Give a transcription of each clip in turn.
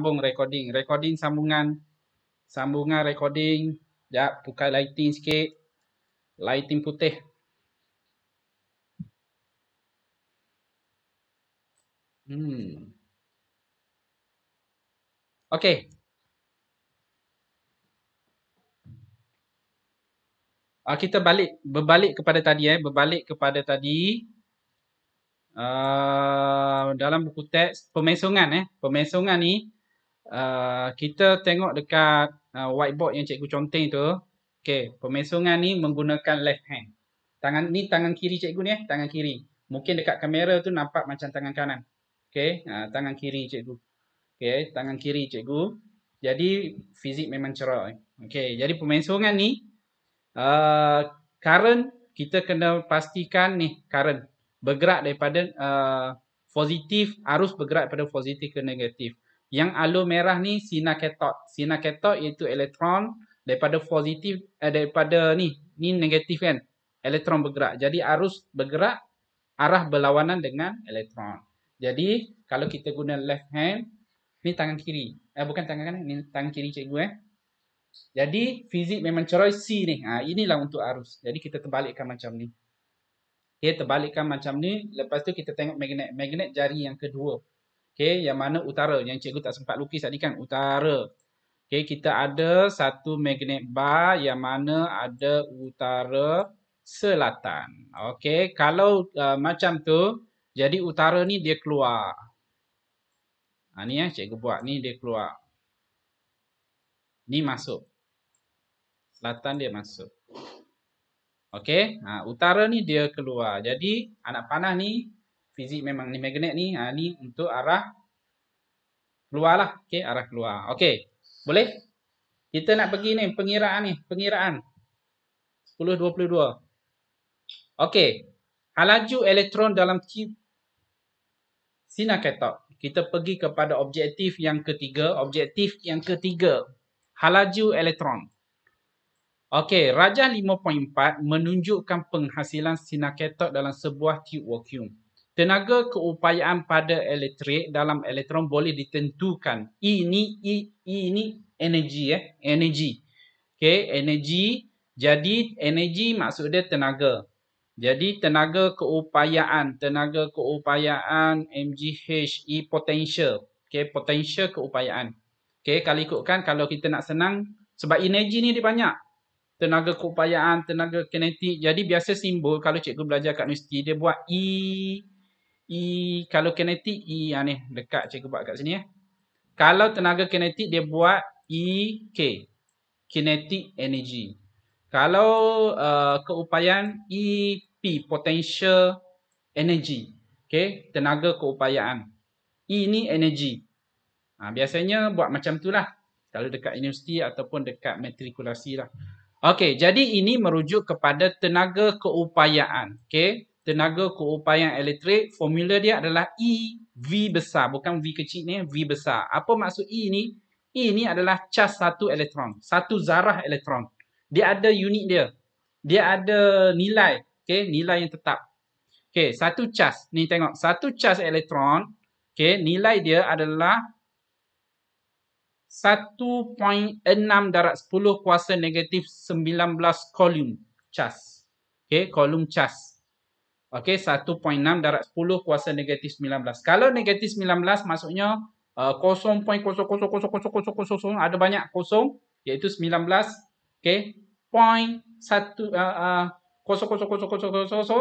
sambung recording. Recording sambungan. Sambungan recording. Sekejap, buka lighting sikit. Lighting putih. Hmm. Okay. Uh, ah, kita balik berbalik kepada tadi eh berbalik kepada tadi uh, dalam buku teks pemesongan eh pemesongan ni uh, kita tengok dekat uh, whiteboard yang cikgu conteng tu Okay, pemesungan ni menggunakan left hand tangan ni tangan kiri cikgu ni eh tangan kiri mungkin dekat kamera tu nampak macam tangan kanan Okay, uh, ah, tangan kiri cikgu Okay, tangan kiri cikgu jadi fizik memang cerah eh. okey jadi pemesungan ni uh, current kita kena pastikan ni current bergerak daripada uh, positif arus bergerak daripada positif ke negatif yang alur merah ni sinar ketot. Sinar ketot iaitu elektron daripada positif eh, daripada ni, ni negatif kan. Elektron bergerak. Jadi arus bergerak arah berlawanan dengan elektron. Jadi kalau kita guna left hand, ni tangan kiri. Eh bukan tangan kanan, ni tangan kiri cikgu eh. Jadi fizik memang ceroy C ni. Ha, inilah untuk arus. Jadi kita terbalikkan macam ni. Dia terbalikkan macam ni. Lepas tu kita tengok magnet. Magnet jari yang kedua. Okay, yang mana utara. Yang cikgu tak sempat lukis tadi kan. Utara. Okay, kita ada satu magnet bar yang mana ada utara selatan. Okay, kalau uh, macam tu, jadi utara ni dia keluar. Ha, ni ya, cikgu buat. Ni dia keluar. Ni masuk. Selatan dia masuk. Okay, ha, utara ni dia keluar. Jadi, anak panah ni fizik memang ni magnet ni. Ha, ni untuk arah keluar lah. Okay, arah keluar. Okay, boleh? Kita nak pergi ni, pengiraan ni. Pengiraan. 10.22. Okay. Halaju elektron dalam chip sinar ketok. Kita pergi kepada objektif yang ketiga. Objektif yang ketiga. Halaju elektron. Okey, rajah 5.4 menunjukkan penghasilan sinar ketok dalam sebuah tube vacuum. Tenaga keupayaan pada elektrik dalam elektron boleh ditentukan. E ini E, e ini energi eh, energi. Okey, energi. Jadi energi maksud dia tenaga. Jadi tenaga keupayaan, tenaga keupayaan MGH E potential. Okey, potential keupayaan. Okey, kalau ikutkan kalau kita nak senang sebab energi ni dia banyak. Tenaga keupayaan, tenaga kinetik. Jadi biasa simbol kalau cikgu belajar kat universiti dia buat E E kalau kinetik E ah, ni dekat cikgu buat kat sini eh. Kalau tenaga kinetik dia buat E K. kinetik energy. Kalau uh, keupayaan E P potential energy. Okay, tenaga keupayaan. E ni energy. Ha, biasanya buat macam tu lah. Kalau dekat universiti ataupun dekat matrikulasi lah. Okay, jadi ini merujuk kepada tenaga keupayaan. Okay, tenaga keupayaan elektrik formula dia adalah E V besar bukan V kecil ni V besar apa maksud E ni E ni adalah cas satu elektron satu zarah elektron dia ada unit dia dia ada nilai okay nilai yang tetap Okay satu cas ni tengok satu cas elektron okay nilai dia adalah 1.6 darab 10 kuasa negatif 19 kolum cas okay kolum cas Okey, 1.6 darat 10 kuasa negatif 19. Kalau negatif 19 maksudnya uh, 0.000000 ada banyak kosong iaitu 19. Okey, point 1 uh, uh, 0.000000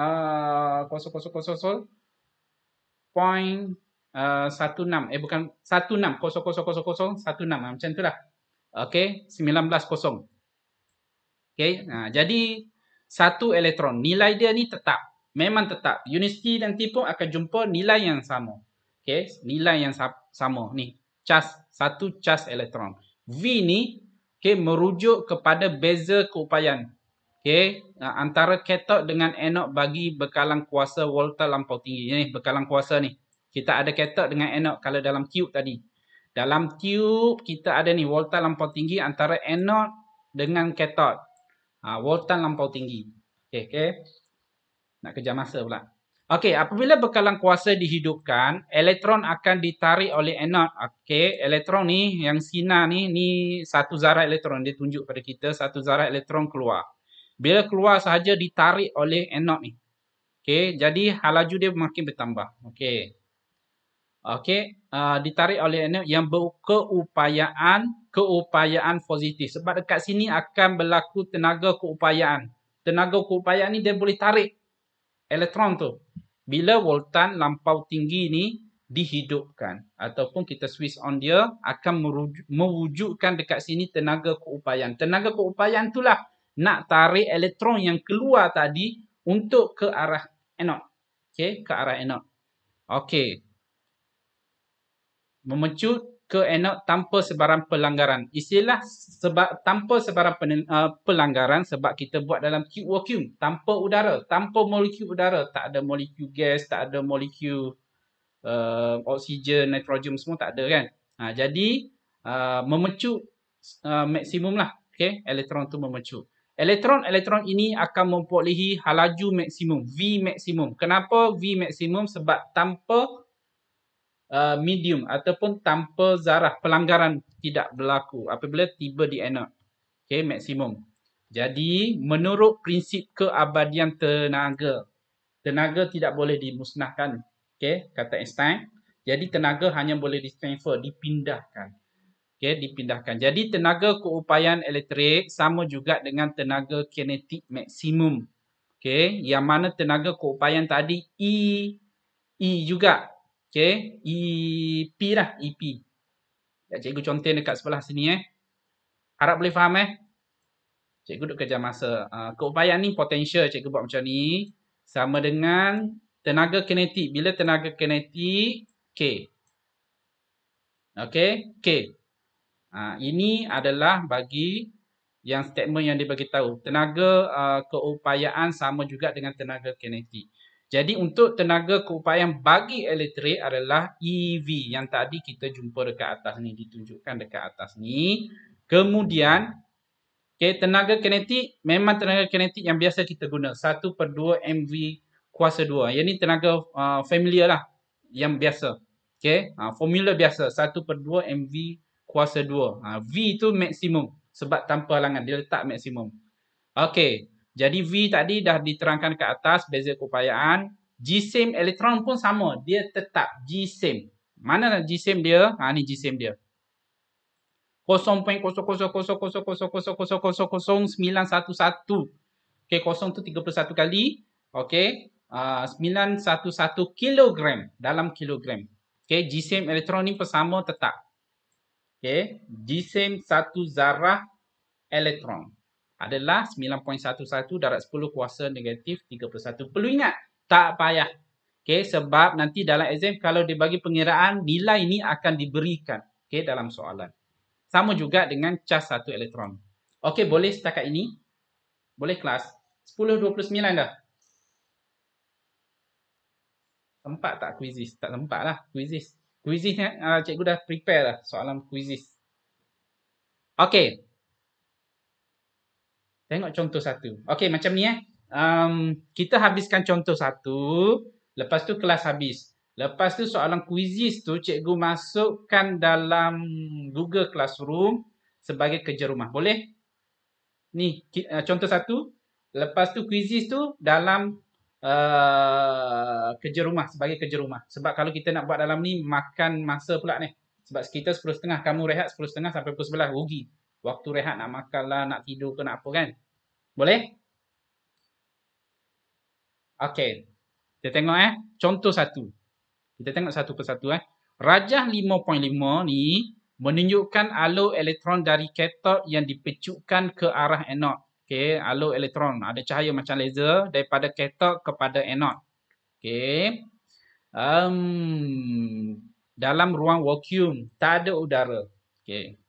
uh, 0.00 point uh, 16. Eh bukan 16, 0.000000 16 uh, macam itulah. Okey, 19 kosong. Okey, uh, jadi satu elektron. Nilai dia ni tetap. Memang tetap. Universiti nanti pun akan jumpa nilai yang sama. Okay. Nilai yang sama ni. Cas. Satu cas elektron. V ni okay, merujuk kepada beza keupayaan. Okay. Ha, antara ketok dengan enok bagi bekalan kuasa Walter lampau tinggi. Ini bekalan kuasa ni. Kita ada ketok dengan enok kalau dalam tube tadi. Dalam tube kita ada ni Walter lampau tinggi antara enok dengan ketok. Ha, voltan lampau tinggi. Okey, okey. Nak kerja masa pula. Okey, apabila bekalan kuasa dihidupkan, elektron akan ditarik oleh anod. Okey, elektron ni yang sinar ni, ni satu zarah elektron. Dia tunjuk pada kita satu zarah elektron keluar. Bila keluar sahaja ditarik oleh anod ni. Okey, jadi halaju dia makin bertambah. Okey. Okey, uh, ditarik oleh anod yang berkeupayaan keupayaan positif. Sebab dekat sini akan berlaku tenaga keupayaan. Tenaga keupayaan ni dia boleh tarik elektron tu. Bila voltan lampau tinggi ni dihidupkan ataupun kita switch on dia akan mewujudkan dekat sini tenaga keupayaan. Tenaga keupayaan itulah nak tarik elektron yang keluar tadi untuk ke arah anod. Okay, ke arah anod. Okay, Memecut ke Enoch tanpa sebarang pelanggaran. Istilah sebab tanpa sebarang pen, uh, pelanggaran sebab kita buat dalam tube vacuum, tanpa udara, tanpa molekul udara, tak ada molekul gas, tak ada molekul uh, oksigen, nitrogen semua tak ada kan. Ha, jadi uh, memecu uh, maksimum lah. Okay, elektron tu memecu. Elektron-elektron ini akan memperolehi halaju maksimum, V maksimum. Kenapa V maksimum? Sebab tanpa Uh, medium ataupun tanpa zarah pelanggaran tidak berlaku apabila tiba di enak. Okay, maksimum. Jadi, menurut prinsip keabadian tenaga, tenaga tidak boleh dimusnahkan. Okay, kata Einstein. Jadi, tenaga hanya boleh ditransfer, dipindahkan. Okay, dipindahkan. Jadi, tenaga keupayaan elektrik sama juga dengan tenaga kinetik maksimum. Okay, yang mana tenaga keupayaan tadi E, E juga Okay. EP lah. EP. Ya, cikgu contoh dekat sebelah sini eh. Harap boleh faham eh. Cikgu duduk kerja masa. Uh, keupayaan ni potensial cikgu buat macam ni. Sama dengan tenaga kinetik. Bila tenaga kinetik, K. Okay, K. Uh, ini adalah bagi yang statement yang dia beritahu. Tenaga uh, keupayaan sama juga dengan tenaga kinetik. Jadi untuk tenaga keupayaan bagi elektrik adalah EV yang tadi kita jumpa dekat atas ni, ditunjukkan dekat atas ni. Kemudian okay, tenaga kinetik, memang tenaga kinetik yang biasa kita guna. 1 per 2 MV kuasa 2. Yang ni tenaga uh, familiar lah yang biasa. Okay, uh, formula biasa 1 per 2 MV kuasa 2. Uh, v tu maksimum sebab tanpa halangan, dia letak maksimum. Okay, jadi V tadi dah diterangkan ke atas beza keupayaan. G same elektron pun sama. Dia tetap G same. Mana G same dia? Ha ni G same dia. 0.00000000911. Okey, kosong tu 31 kali. Okey. Uh, 911 kilogram dalam kilogram. Okey, G same elektron ni persama tetap. Okey, G same satu zarah elektron adalah 9.11 darat 10 kuasa negatif 31. Perlu ingat, tak payah. Okay, sebab nanti dalam exam kalau dibagi pengiraan, nilai ini akan diberikan okay, dalam soalan. Sama juga dengan cas satu elektron. Okey, boleh setakat ini? Boleh kelas? 10.29 dah? Tempat tak kuisis? Tak tempat lah kuisis. Kuisis ni ah, cikgu dah prepare lah soalan kuisis. Okey, Tengok contoh satu. Okey macam ni eh. Um, kita habiskan contoh satu. Lepas tu kelas habis. Lepas tu soalan kuisis tu cikgu masukkan dalam Google Classroom sebagai kerja rumah. Boleh? Ni uh, contoh satu. Lepas tu kuisis tu dalam uh, kerja rumah. Sebagai kerja rumah. Sebab kalau kita nak buat dalam ni makan masa pula ni. Sebab kita 10.30. Kamu rehat 10.30 sampai pukul 11. Rugi. Waktu rehat nak makan lah, nak tidur ke nak apa kan. Boleh? Okay. Kita tengok eh. Contoh satu. Kita tengok satu persatu eh. Rajah 5.5 ni menunjukkan alur elektron dari ketod yang dipecutkan ke arah anode. Okay. Alur elektron. Ada cahaya macam laser daripada ketod kepada anode. Okay. Um, dalam ruang vacuum tak ada udara. Okay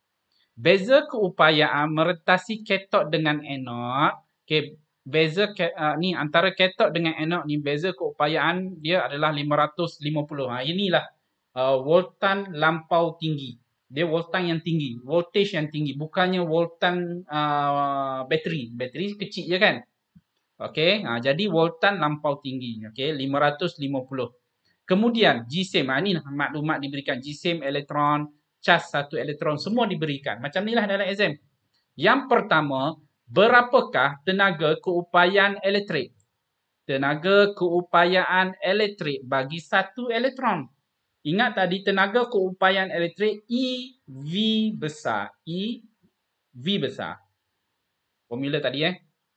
beza keupayaan meretasi ketok dengan enok, okay, beza ke, uh, ni antara ketok dengan enok ni beza keupayaan dia adalah 550 ha ah, inilah uh, voltan lampau tinggi dia voltan yang tinggi voltage yang tinggi bukannya voltan uh, bateri bateri kecil je kan Okay, uh, jadi voltan lampau tinggi okey 550 kemudian gsm ha, ni maklumat diberikan gsm elektron cas satu elektron semua diberikan. Macam inilah dalam exam. Yang pertama, berapakah tenaga keupayaan elektrik? Tenaga keupayaan elektrik bagi satu elektron. Ingat tadi tenaga keupayaan elektrik E V besar. E V besar. Formula tadi eh.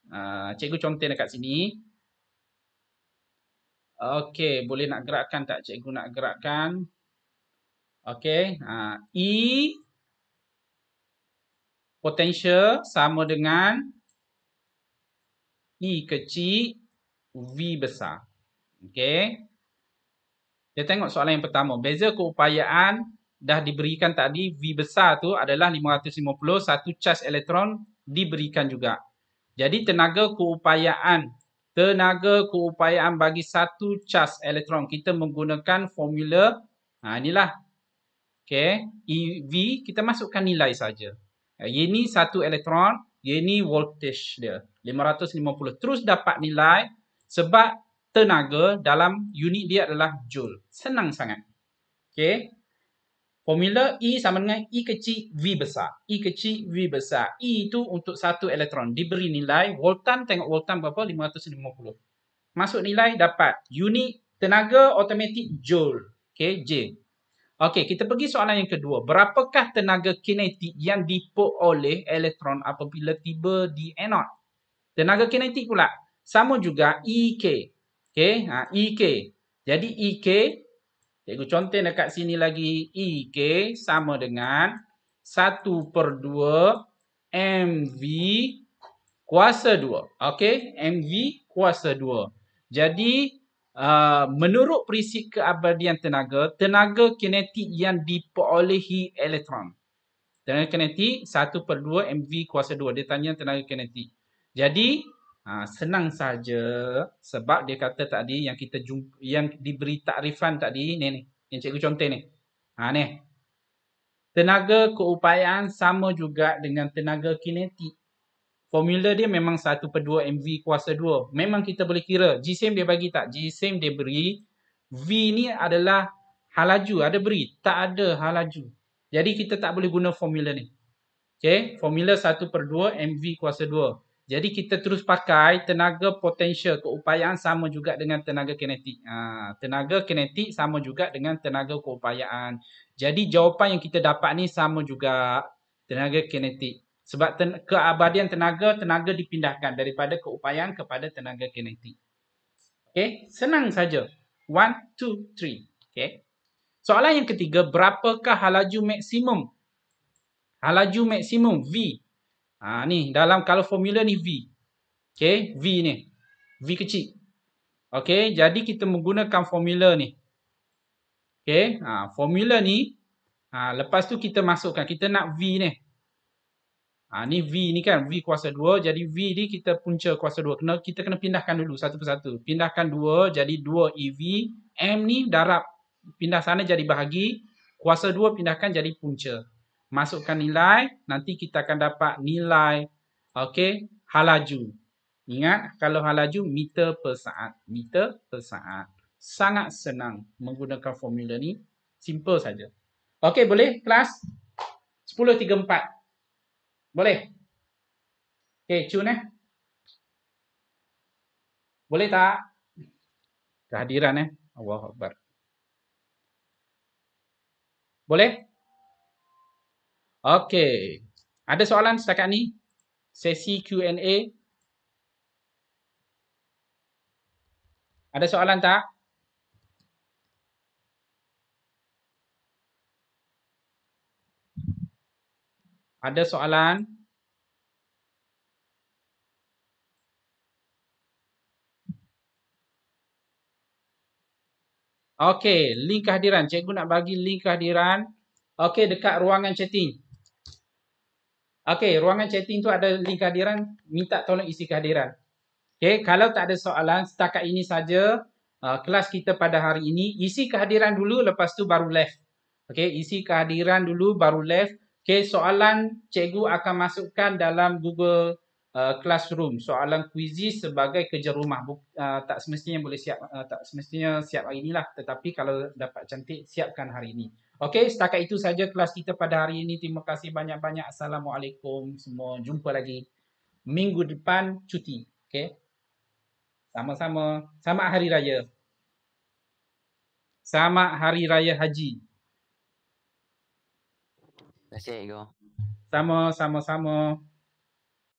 Ah, cikgu contoh dekat sini. Okey, boleh nak gerakkan tak cikgu nak gerakkan? Okey. Uh, ha, e potential sama dengan E kecil V besar. Okey. Kita tengok soalan yang pertama. Beza keupayaan dah diberikan tadi V besar tu adalah 550. Satu charge elektron diberikan juga. Jadi tenaga keupayaan. Tenaga keupayaan bagi satu charge elektron. Kita menggunakan formula. Ha, inilah okay, EV kita masukkan nilai saja. Ini eh, satu elektron, ini voltage dia 550. Terus dapat nilai sebab tenaga dalam unit dia adalah joule. Senang sangat. Okay. Formula E sama dengan E kecil V besar. E kecil V besar. E itu untuk satu elektron. Diberi nilai voltan, tengok voltan berapa? 550. Masuk nilai dapat unit tenaga automatic joule. Okay, J. Okey, kita pergi soalan yang kedua. Berapakah tenaga kinetik yang diperoleh elektron apabila tiba di anode? Tenaga kinetik pula. Sama juga EK. Okey, ha, EK. Jadi EK, cikgu contoh dekat sini lagi. EK sama dengan 1 per 2 MV kuasa 2. Okey, MV kuasa 2. Jadi Uh, menurut prinsip keabadian tenaga, tenaga kinetik yang diperolehi elektron. Tenaga kinetik 1 per 2 MV kuasa 2. Dia tanya tenaga kinetik. Jadi uh, senang saja sebab dia kata tadi yang kita jumpa yang diberi takrifan tadi ni ni. Yang cikgu contoh ni. Ha ni. Tenaga keupayaan sama juga dengan tenaga kinetik formula dia memang 1 per 2 MV kuasa 2. Memang kita boleh kira G-same dia bagi tak? G-same dia beri. V ni adalah halaju. Ada beri. Tak ada halaju. Jadi kita tak boleh guna formula ni. Okay. Formula 1 per 2 MV kuasa 2. Jadi kita terus pakai tenaga potensial keupayaan sama juga dengan tenaga kinetik. Ha, tenaga kinetik sama juga dengan tenaga keupayaan. Jadi jawapan yang kita dapat ni sama juga tenaga kinetik. Sebab ten- keabadian tenaga, tenaga dipindahkan daripada keupayaan kepada tenaga kinetik. Okay, senang saja. One, two, three. Okay. Soalan yang ketiga, berapakah halaju maksimum? Halaju maksimum, V. Ha, ni, dalam kalau formula ni V. Okay, V ni. V kecil. Okay, jadi kita menggunakan formula ni. Okay, ha, formula ni. Ha, lepas tu kita masukkan, kita nak V ni. Ha, ni V ni kan, V kuasa 2. Jadi V ni kita punca kuasa 2. Kena, kita kena pindahkan dulu satu persatu. Pindahkan 2 jadi 2 EV. M ni darab. Pindah sana jadi bahagi. Kuasa 2 pindahkan jadi punca. Masukkan nilai. Nanti kita akan dapat nilai. okay Halaju. Ingat kalau halaju meter per saat. Meter per saat. Sangat senang menggunakan formula ni. Simple saja. okay boleh kelas? 10.34. Boleh? Okay, cun eh. Boleh tak? Kehadiran eh. Allah Akbar. Boleh? Okay. Ada soalan setakat ni? Sesi Q&A. Ada soalan tak? Ada soalan? Okey, link kehadiran. Cikgu nak bagi link kehadiran. Okey, dekat ruangan chatting. Okey, ruangan chatting tu ada link kehadiran. Minta tolong isi kehadiran. Okey, kalau tak ada soalan, setakat ini saja uh, kelas kita pada hari ini. Isi kehadiran dulu, lepas tu baru left. Okey, isi kehadiran dulu, baru left. Okay, soalan cikgu akan masukkan dalam Google uh, Classroom. Soalan kuisi sebagai kerja rumah. Buk, uh, tak semestinya boleh siap, uh, tak semestinya siap hari inilah. Tetapi kalau dapat cantik, siapkan hari ini. Okay, setakat itu saja kelas kita pada hari ini. Terima kasih banyak-banyak. Assalamualaikum. Semua jumpa lagi. Minggu depan cuti. Okay. Sama-sama. Selamat Hari Raya. Selamat Hari Raya Haji. Terima kasih, Igo. Sama, sama, sama.